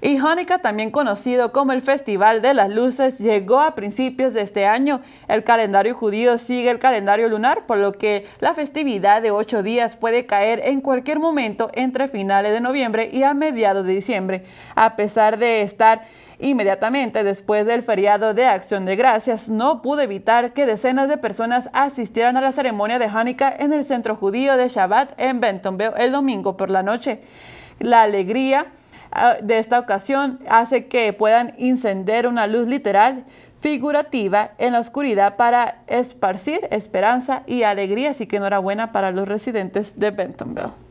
Y Hanukkah, también conocido como el Festival de las Luces, llegó a principios de este año. El calendario judío sigue el calendario lunar, por lo que la festividad de ocho días puede caer en cualquier momento entre finales de noviembre y a mediados de diciembre. A pesar de estar Inmediatamente después del feriado de Acción de Gracias, no pude evitar que decenas de personas asistieran a la ceremonia de Hanukkah en el centro judío de Shabbat en Bentonville el domingo por la noche. La alegría Ah, de esta ocasión hace que puedan incender una luz literal figurativa en la oscuridad para esparcir esperanza y alegría. Así que enhorabuena para los residentes de Bentonville.